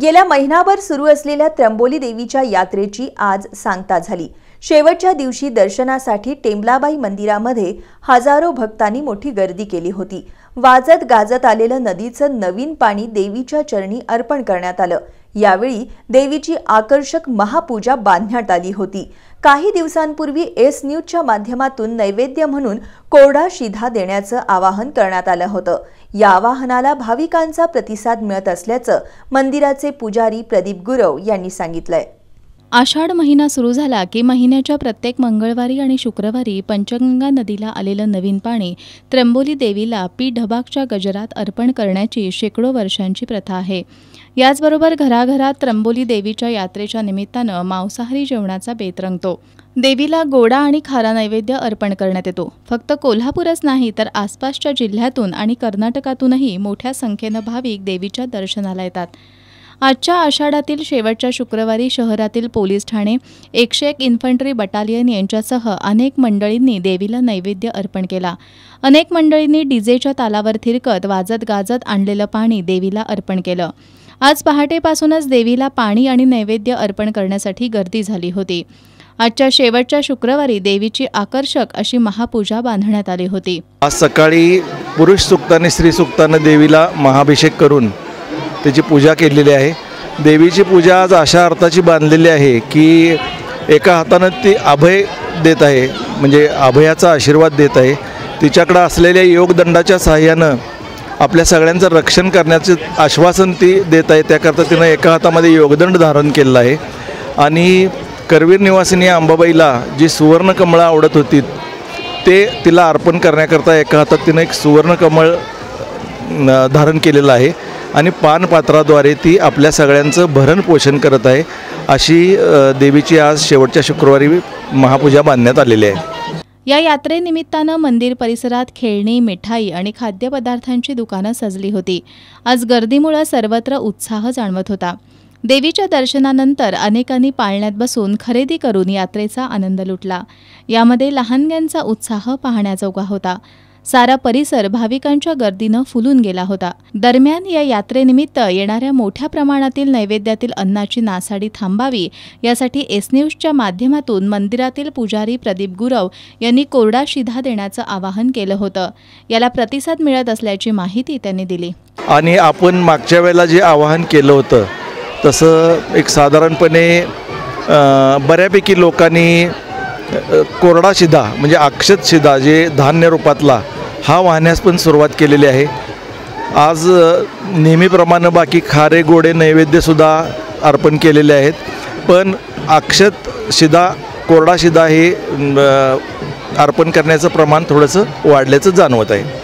गेल्या महिनाभर सुरू असलेल्या त्र्यंबोली देवीच्या यात्रेची आज सांगता झाली शेवटच्या दिवशी दर्शनासाठी टेंबलाबाई मंदिरामध्ये हजारो भक्तांनी मोठी गर्दी केली होती वाजत गाजत आलेलं नदीचं नवीन पाणी देवीच्या चरणी अर्पण करण्यात आलं यावेळी देवीची आकर्षक महापूजा बांधण्यात आली होती काही दिवसांपूर्वी एस न्यूजच्या माध्यमातून नैवेद्य म्हणून कोरडा शिधा देण्याचं आवाहन करण्यात आलं होतं या आवाहनाला भाविकांचा प्रतिसाद मिळत असल्याचं मंदिराचे पुजारी प्रदीप गुरव यांनी सांगितलंय आषाढ महिना सुरू झाला की महिन्याच्या प्रत्येक मंगळवारी आणि शुक्रवारी पंचगंगा नदीला आलेलं नवीन पाणी त्र्यंबोली देवीला पी ढबागच्या गजरात अर्पण करण्याची शेकडो वर्षांची प्रथा आहे याचबरोबर घराघरात त्र्यंबोली देवीच्या यात्रेच्या निमित्तानं मांसाहारी जेवणाचा बेत रंगतो देवीला गोडा आणि खारा नैवेद्य अर्पण करण्यात येतो फक्त कोल्हापूरच नाही तर आसपासच्या जिल्ह्यातून आणि कर्नाटकातूनही मोठ्या संख्येनं भाविक देवीच्या दर्शनाला येतात आजच्या आषाढातील शेवटच्या शुक्रवारी शहरातील पोलीस ठाणे एकशे एक इन्फंट्री बटालियन यांच्यासह अनेक मंडळींनी देवीला नैवेद्य अर्पण केला अनेक मंडळींनी डीजेच्या तालावर थिरकत वाजत गाजत आणलेलं पाणी देवीला अर्पण केलं आज पहाटेपासूनच देवीला पाणी आणि नैवेद्य अर्पण करण्यासाठी गर्दी झाली होती आजच्या शेवटच्या शुक्रवारी देवीची आकर्षक अशी महापूजा बांधण्यात आली होती आज सकाळी पुरुष सुक्ताने स्त्री सुक्ताने देवीला महाभिषेक करून त्याची पूजा केलेली आहे देवीची पूजा आज अशा अर्थाची बांधलेली आहे की एका हातानं ती अभय देत आहे म्हणजे अभयाचा आशीर्वाद देत आहे तिच्याकडं असलेल्या योगदंडाच्या सहाय्यानं आपल्या सगळ्यांचं रक्षण करण्याचं आश्वासन ती देत आहे त्याकरता तिनं एका हातामध्ये योगदंड धारण केलेला आहे आणि करवीर निवासिनी अंबाबाईला जी सुवर्णकमळं आवडत होती ते तिला अर्पण करण्याकरता एका हातात तिनं एक सुवर्णकमळ धारण केलेलं आहे आणि पानपात्राद्वारे ती आपल्या सगळ्यांचं भरणपोषण करत आहे अशी देवीची आज शेवटच्या शुक्रवारी महापूजा बांधण्यात आलेली आहे या यात्रेनिमित्तानं मंदिर परिसरात खेळणी मिठाई आणि खाद्यपदार्थांची दुकानं सजली होती आज गर्दीमुळं सर्वत्र उत्साह जाणवत होता देवीच्या दर्शनानंतर अनेकांनी पाळण्यात बसून खरेदी करून यात्रेचा आनंद लुटला यामध्ये लहानग्यांचा उत्साह पाहण्याजोगा होता सारा परिसर भाविकांच्या गर्दीनं फुलून गेला होता दरम्यान या यात्रेनिमित्त येणाऱ्या मोठ्या प्रमाणातील नैवेद्यातील अन्नाची नासाडी थांबावी यासाठी एस न्यूजच्या माध्यमातून मंदिरातील पुजारी प्रदीप गुरव यांनी कोरडा शिधा देण्याचं आवाहन केलं होतं याला प्रतिसाद मिळत असल्याची माहिती त्यांनी दिली आणि आपण मागच्या वेळेला जे आवाहन केलं होतं तसं एक साधारणपणे बऱ्यापैकी लोकांनी कोरडा शिधा म्हणजे अक्षत शिधा जे धान्य रूपातला हा वाहण्यास पण सुरुवात केलेली आहे आज नेहमीप्रमाणे बाकी खारे गोडे नैवेद्यसुद्धा अर्पण केलेले आहेत पण अक्षत शिदा कोरडा शिदा हे अर्पण करण्याचं प्रमाण थोडंसं वाढल्याचं जाणवत आहे